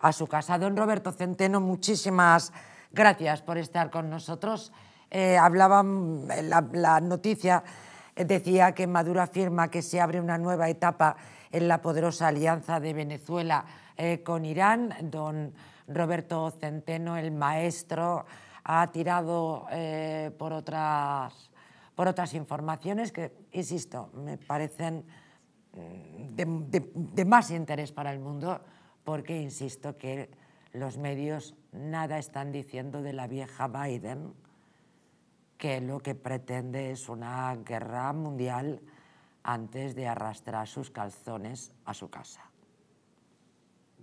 a su casa. Don Roberto Centeno, muchísimas gracias por estar con nosotros. Eh, hablaba hablaban, mm, la, noticia decía que Maduro afirma que se abre una nueva etapa en la poderosa alianza de Venezuela eh, con Irán. Don Roberto Centeno, el maestro, ha tirado eh, por, otras, informaciones que, insisto, me parecen mm, de más interés para el mundo porque insisto que los medios nada están diciendo de la vieja Biden, que lo que pretende es una guerra mundial antes de arrastrar sus calzones a su casa.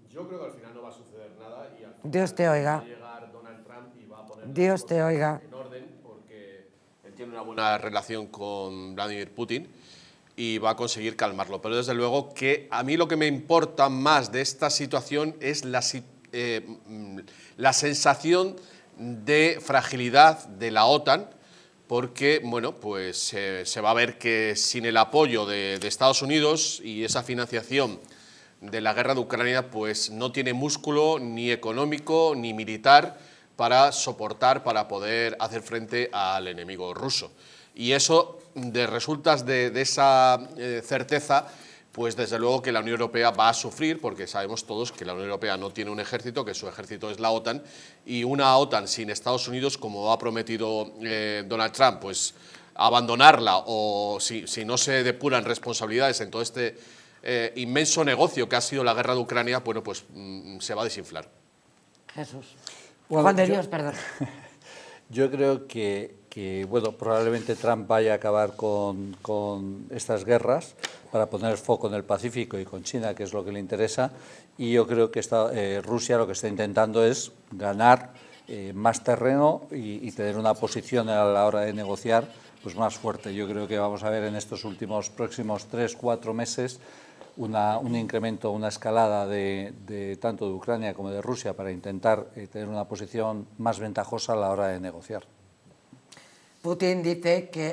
Yo creo que al final no va a suceder nada y Dios te oiga. va a llegar Donald Trump y va a poner Dios te oiga. en orden porque él tiene una buena relación con Vladimir Putin y va a conseguir calmarlo. Pero desde luego que a mí lo que me importa más de esta situación es la, eh, mm, sensación de fragilidad de la OTAN, porque bueno, pues se va a ver que sin el apoyo de, de, Estados Unidos y esa financiación de la guerra de Ucrania, pues no tiene músculo ni económico ni militar para soportar, para poder hacer frente al enemigo ruso. Y eso, de resultas de, esa eh, certeza, pues desde luego que la Unión Europea va a sufrir, porque sabemos todos que la Unión Europea no tiene un ejército, que su ejército es la OTAN, y una OTAN sin Estados Unidos, como ha prometido eh, Donald Trump, pues abandonarla o si, no se depuran responsabilidades en todo este eh, inmenso negocio que ha sido la guerra de Ucrania, bueno, pues mm, se va a desinflar. Jesús yo, Yo creo que, que, bueno, probablemente Trump vaya a acabar con, con estas guerras para poner foco en el Pacífico y con China, que es lo que le interesa, y yo creo que esta, eh, Rusia lo que está intentando es ganar eh, más terreno y, y, tener una posición a la hora de negociar pues más fuerte. Yo creo que vamos a ver en estos últimos próximos tres, cuatro meses un incremento, una escalada de, tanto de Ucrania como de Rusia para intentar eh, tener una posición más ventajosa a la hora de negociar. Putin que